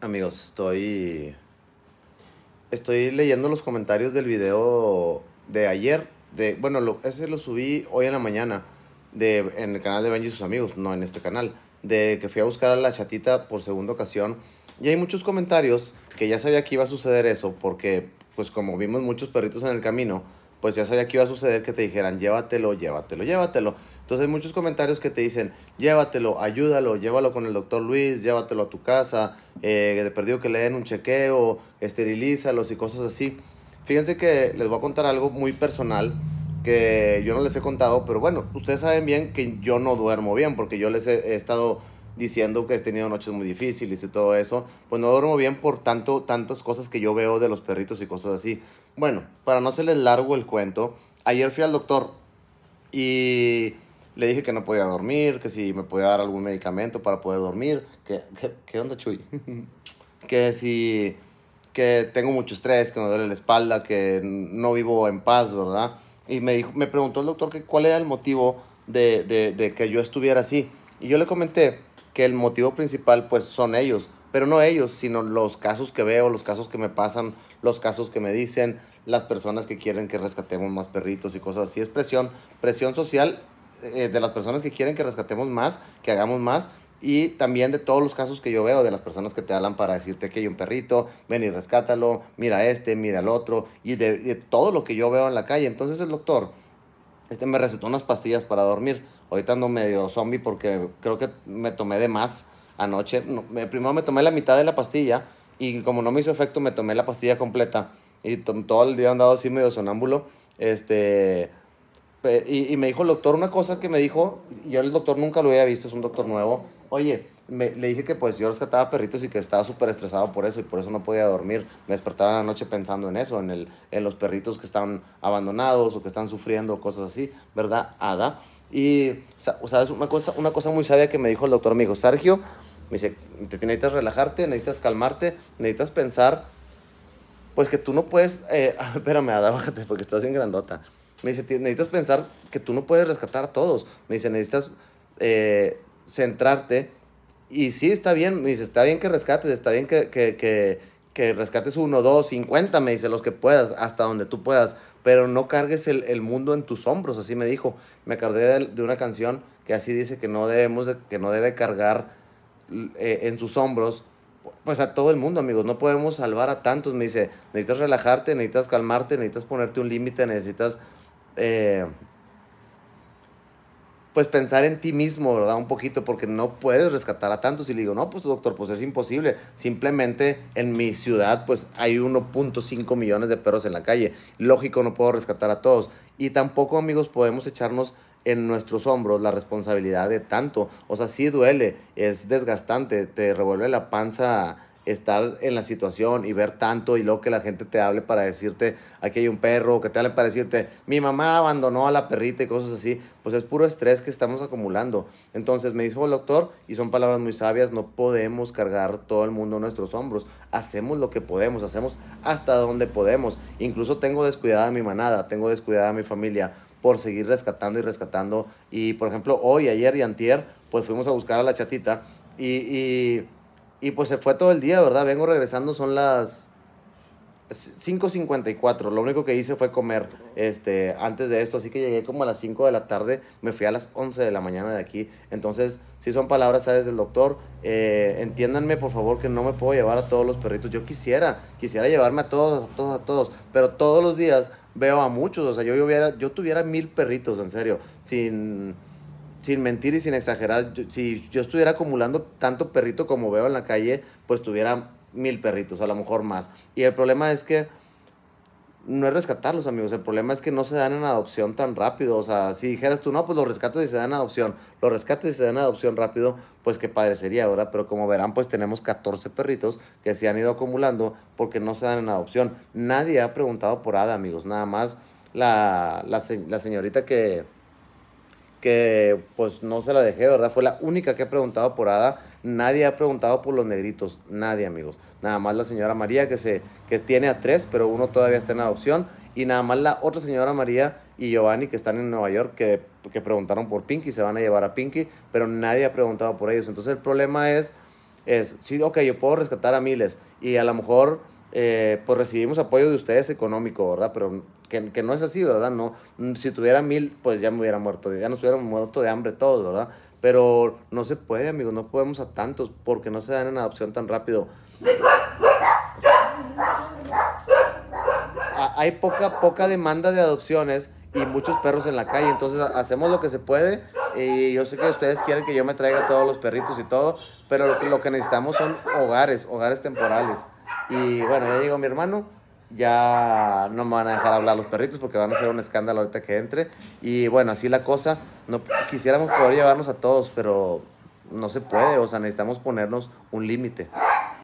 Amigos, estoy. Estoy leyendo los comentarios del video de ayer. De, bueno, ese lo subí hoy en la mañana. De, en el canal de Benji y sus amigos, no en este canal. De que fui a buscar a la chatita por segunda ocasión. Y hay muchos comentarios que ya sabía que iba a suceder eso. Porque, pues como vimos muchos perritos en el camino pues ya sabía que iba a suceder que te dijeran, llévatelo, llévatelo, llévatelo. Entonces hay muchos comentarios que te dicen, llévatelo, ayúdalo, llévalo con el doctor Luis, llévatelo a tu casa, eh, de perdido que le den un chequeo, esterilízalos y cosas así. Fíjense que les voy a contar algo muy personal que yo no les he contado, pero bueno, ustedes saben bien que yo no duermo bien porque yo les he, estado diciendo que he tenido noches muy difíciles y todo eso, pues no duermo bien por tanto, tantas cosas que yo veo de los perritos y cosas así. Bueno, para no hacerles largo el cuento, ayer fui al doctor y le dije que no podía dormir, que si me podía dar algún medicamento para poder dormir, que, qué onda Chuy, que si que tengo mucho estrés, que me duele la espalda, que no vivo en paz, ¿verdad? Y me, dijo, me preguntó el doctor que cuál era el motivo de, de que yo estuviera así. Y yo le comenté que el motivo principal pues son ellos, pero no ellos, sino los casos que veo, los casos que me pasan, los casos que me dicen, las personas que quieren que rescatemos más perritos y cosas así. Es presión, presión social eh, de las personas que quieren que rescatemos más, que hagamos más. Y también de todos los casos que yo veo, de las personas que te hablan para decirte que hay un perrito, ven y rescátalo, mira este, mira el otro, y de, todo lo que yo veo en la calle. Entonces el doctor este me recetó unas pastillas para dormir. Ahorita ando medio zombie porque creo que me tomé de más anoche. primero me tomé la mitad de la pastilla y como no me hizo efecto, me tomé la pastilla completa y todo el día andado así medio sonámbulo. Este, y, me dijo el doctor una cosa que me dijo, yo el doctor nunca lo había visto, es un doctor nuevo. Oye, le dije que pues yo rescataba perritos y que estaba súper estresado por eso y por eso no podía dormir. Me despertaba en la noche pensando en eso, en, el, en los perritos que están abandonados o que están sufriendo, cosas así, ¿verdad, Ada? Y, ¿sabes? Una cosa, una cosa muy sabia que me dijo el doctor, me dijo, Sergio, me dice, te necesitas relajarte, necesitas calmarte, necesitas pensar pues que tú no puedes, eh, espérame, Ada, bájate porque estás en grandota. Me dice, necesitas pensar que tú no puedes rescatar a todos. Me dice, necesitas eh, centrarte. Y sí, está bien, me dice, está bien que rescates, está bien que, rescates uno, dos, cincuenta, me dice, los que puedas, hasta donde tú puedas, pero no cargues el, mundo en tus hombros, así me dijo. Me acordé de, una canción que así dice que no debemos, que no debe cargar eh, en sus hombros pues a todo el mundo, amigos. No podemos salvar a tantos. Me dice, necesitas relajarte, necesitas calmarte, necesitas ponerte un límite, necesitas... Eh, pues pensar en ti mismo, ¿verdad? Un poquito, porque no puedes rescatar a tantos. Y le digo, no, pues doctor, pues es imposible. Simplemente en mi ciudad, pues hay 1.5 millones de perros en la calle. Lógico, no puedo rescatar a todos. Y tampoco, amigos, podemos echarnos en nuestros hombros la responsabilidad de tanto. O sea, sí duele, es desgastante, te revuelve la panza estar en la situación y ver tanto y luego que la gente te hable para decirte, aquí hay un perro, que te hable para decirte, mi mamá abandonó a la perrita y cosas así, pues es puro estrés que estamos acumulando. Entonces me dijo el doctor, y son palabras muy sabias, no podemos cargar todo el mundo en nuestros hombros, hacemos lo que podemos, hacemos hasta donde podemos. Incluso tengo descuidada a mi manada, tengo descuidada a mi familia, por seguir rescatando y rescatando. Y por ejemplo, hoy, ayer y antier, pues fuimos a buscar a la chatita y, pues se fue todo el día, ¿verdad? Vengo regresando, son las 5.54, lo único que hice fue comer este, antes de esto, así que llegué como a las 5 de la tarde, me fui a las 11 de la mañana de aquí, entonces si son palabras, sabes, del doctor, eh, entiéndanme por favor que no me puedo llevar a todos los perritos, yo quisiera, quisiera llevarme a todos, a todos, a todos, pero todos los días veo a muchos, o sea, yo, hubiera, yo tuviera mil perritos, en serio, sin, sin mentir y sin exagerar, si yo estuviera acumulando tanto perrito como veo en la calle, pues tuviera mil perritos, a lo mejor más. Y el problema es que no es rescatarlos, amigos. El problema es que no se dan en adopción tan rápido. O sea, si dijeras tú, no, pues los rescates y se dan en adopción. Los rescates y se dan en adopción rápido, pues qué padecería ¿verdad? Pero como verán, pues tenemos 14 perritos que se han ido acumulando porque no se dan en adopción. Nadie ha preguntado por Ada, amigos. Nada más la, la señorita que que pues no se la dejé, ¿verdad? Fue la única que ha preguntado por Ada. Nadie ha preguntado por los negritos, nadie amigos. Nada más la señora María que, se, que tiene a tres, pero uno todavía está en adopción. Y nada más la otra señora María y Giovanni que están en Nueva York que, preguntaron por Pinky, se van a llevar a Pinky, pero nadie ha preguntado por ellos. Entonces el problema es, es, sí, ok, yo puedo rescatar a miles y a lo mejor eh, pues recibimos apoyo de ustedes económico, ¿verdad? Pero que, que, no es así, ¿verdad? No, mm, si tuviera mil, pues ya me hubiera muerto, ya nos hubiéramos muerto de hambre todos, ¿verdad? Pero no se puede, amigos, no podemos a tantos porque no se dan en adopción tan rápido. Hay poca, poca demanda de adopciones y muchos perros en la calle, entonces hacemos lo que se puede y yo sé que ustedes quieren que yo me traiga todos los perritos y todo, pero lo que, lo que necesitamos son hogares, hogares temporales. Y bueno, ya llegó mi hermano, ya no me van a dejar hablar los perritos porque van a ser un escándalo ahorita que entre. Y bueno, así la cosa, no quisiéramos poder llevarnos a todos, pero no se puede, o sea, necesitamos ponernos un límite.